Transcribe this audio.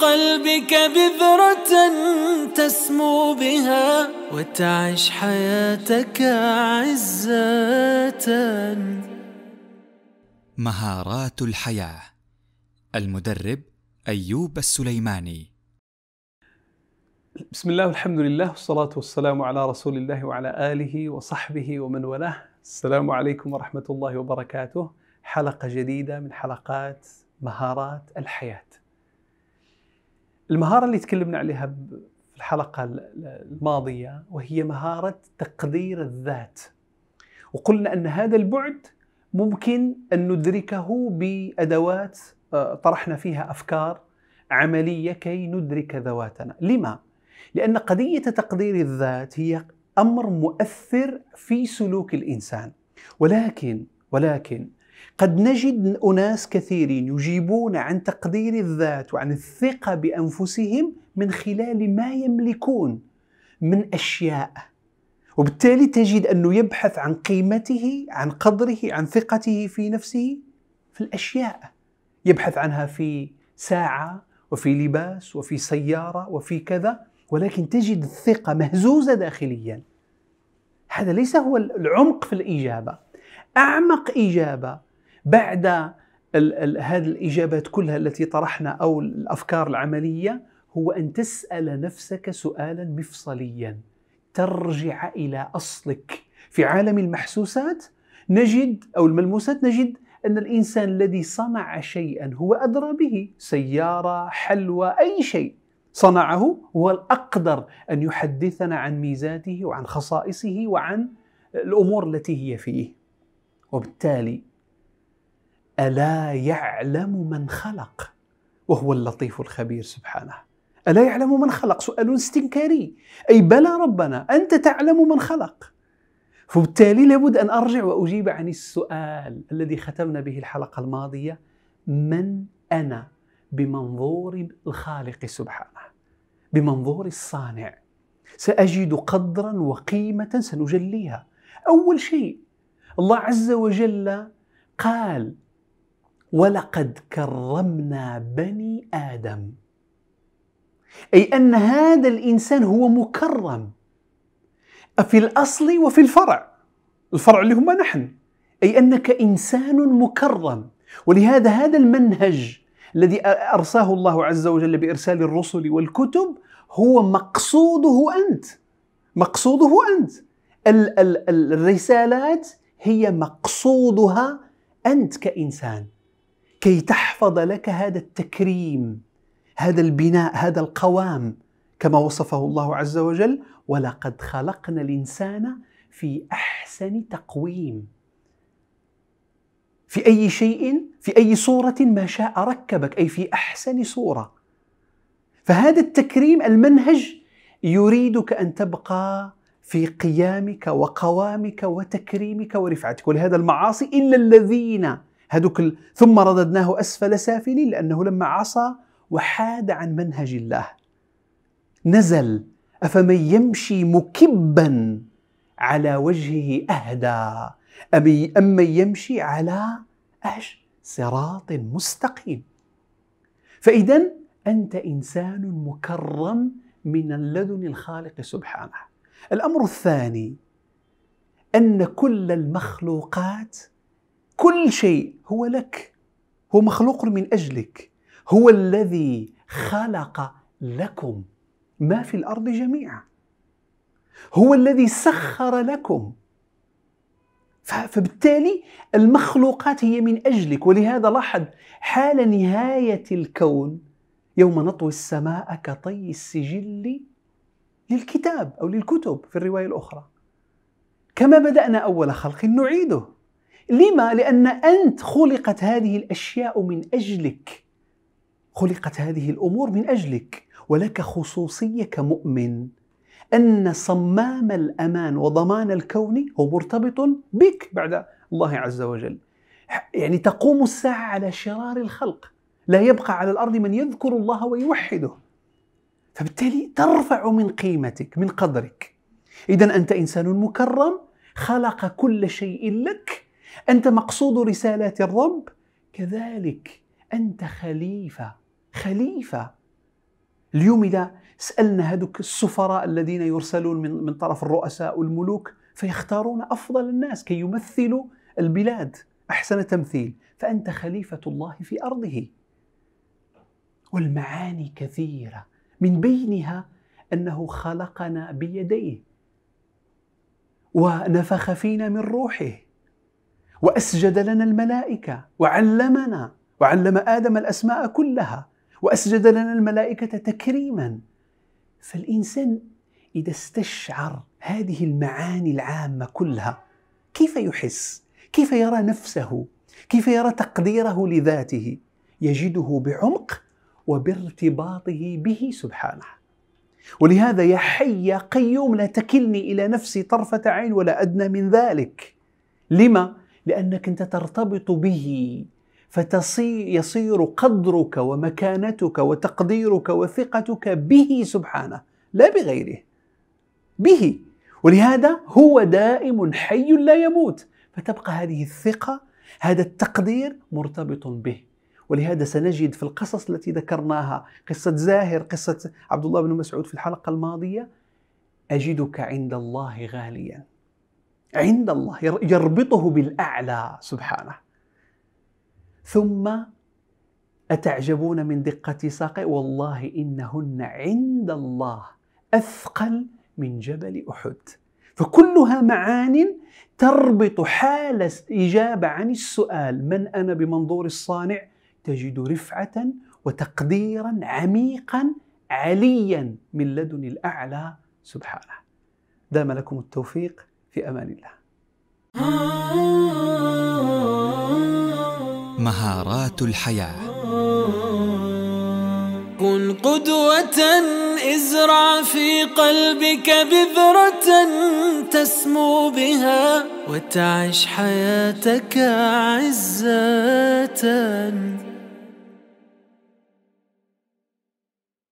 قلبك بذرة تسمو بها وتعش حياتك عزة مهارات الحياة المدرب أيوب السليماني بسم الله والحمد لله والصلاة والسلام على رسول الله وعلى آله وصحبه ومن والاه السلام عليكم ورحمة الله وبركاته حلقة جديدة من حلقات مهارات الحياة المهارة اللي تكلمنا عليها في الحلقة الماضية وهي مهارة تقدير الذات وقلنا أن هذا البعد ممكن أن ندركه بأدوات آه، طرحنا فيها أفكار عملية كي ندرك ذواتنا لما؟ لأن قضية تقدير الذات هي أمر مؤثر في سلوك الإنسان ولكن ولكن قد نجد أناس كثيرين يجيبون عن تقدير الذات وعن الثقة بأنفسهم من خلال ما يملكون من أشياء وبالتالي تجد أنه يبحث عن قيمته عن قدره عن ثقته في نفسه في الأشياء يبحث عنها في ساعة وفي لباس وفي سيارة وفي كذا ولكن تجد الثقة مهزوزة داخليا هذا ليس هو العمق في الإجابة أعمق إجابة بعد هذه الإجابات كلها التي طرحنا أو الأفكار العملية هو أن تسأل نفسك سؤالا مفصليا ترجع إلى أصلك في عالم المحسوسات نجد أو الملموسات نجد أن الإنسان الذي صنع شيئا هو أدرى به سيارة حلوى أي شيء صنعه هو الأقدر أن يحدثنا عن ميزاته وعن خصائصه وعن الأمور التي هي فيه وبالتالي الا يعلم من خلق وهو اللطيف الخبير سبحانه الا يعلم من خلق سؤال استنكاري اي بلى ربنا انت تعلم من خلق فبالتالي لابد ان ارجع واجيب عن السؤال الذي ختمنا به الحلقه الماضيه من انا بمنظور الخالق سبحانه بمنظور الصانع ساجد قدرا وقيمه سنجليها اول شيء الله عز وجل قال ولقد كرمنا بني ادم اي ان هذا الانسان هو مكرم في الاصل وفي الفرع الفرع اللي هم نحن اي انك انسان مكرم ولهذا هذا المنهج الذي ارساه الله عز وجل بارسال الرسل والكتب هو مقصوده انت مقصوده انت ال- ال- الرسالات هي مقصودها انت كانسان كي تحفظ لك هذا التكريم هذا البناء هذا القوام كما وصفه الله عز وجل ولقد خلقنا الانسان في احسن تقويم في اي شيء في اي صوره ما شاء ركبك اي في احسن صوره فهذا التكريم المنهج يريدك ان تبقى في قيامك وقوامك وتكريمك ورفعتك ولهذا المعاصي الا الذين هذوك ال... ثم رددناه أسفل سافلين لأنه لما عصى وحاد عن منهج الله نزل أفمن يمشي مكبا على وجهه أهدى ام من يمشي على أش صراط مستقيم فإذا أنت إنسان مكرم من اللدن الخالق سبحانه الأمر الثاني أن كل المخلوقات كل شيء هو لك هو مخلوق من اجلك هو الذي خلق لكم ما في الارض جميعا هو الذي سخر لكم فبالتالي المخلوقات هي من اجلك ولهذا لاحظ حال نهايه الكون يوم نطوي السماء كطي السجل للكتاب او للكتب في الروايه الاخرى كما بدانا اول خلق نعيده لما؟ لأن أنت خلقت هذه الأشياء من أجلك خلقت هذه الأمور من أجلك ولك خصوصية كمؤمن أن صمام الأمان وضمان الكون هو مرتبط بك بعد الله عز وجل يعني تقوم الساعة على شرار الخلق لا يبقى على الأرض من يذكر الله ويوحده فبالتالي ترفع من قيمتك من قدرك إذا أنت إنسان مكرم خلق كل شيء لك أنت مقصود رسالات الرب كذلك أنت خليفة خليفة اليوم إذا سألنا هذوك السفراء الذين يرسلون من, من طرف الرؤساء والملوك فيختارون أفضل الناس كي يمثلوا البلاد أحسن تمثيل فأنت خليفة الله في أرضه والمعاني كثيرة من بينها أنه خلقنا بيديه ونفخ فينا من روحه وأسجد لنا الملائكة وعلمنا وعلم آدم الأسماء كلها وأسجد لنا الملائكة تكريما فالإنسان إذا استشعر هذه المعاني العامة كلها كيف يحس؟ كيف يرى نفسه؟ كيف يرى تقديره لذاته؟ يجده بعمق وبارتباطه به سبحانه. ولهذا يا حي يا قيوم لا تكلني الى نفسي طرفه عين ولا ادنى من ذلك. لما؟ لأنك أنت ترتبط به فيصير قدرك ومكانتك وتقديرك وثقتك به سبحانه لا بغيره به ولهذا هو دائم حي لا يموت فتبقى هذه الثقه هذا التقدير مرتبط به ولهذا سنجد في القصص التي ذكرناها قصه زاهر قصه عبد الله بن مسعود في الحلقه الماضيه اجدك عند الله غاليا عند الله يربطه بالأعلى سبحانه ثم أتعجبون من دقة ساقي والله إنهن عند الله أثقل من جبل أحد فكلها معان تربط حال إجابة عن السؤال من أنا بمنظور الصانع تجد رفعة وتقديرا عميقا عليا من لدن الأعلى سبحانه دام لكم التوفيق في امان الله. مهارات الحياه كن قدوة ازرع في قلبك بذرة تسمو بها وتعش حياتك عزة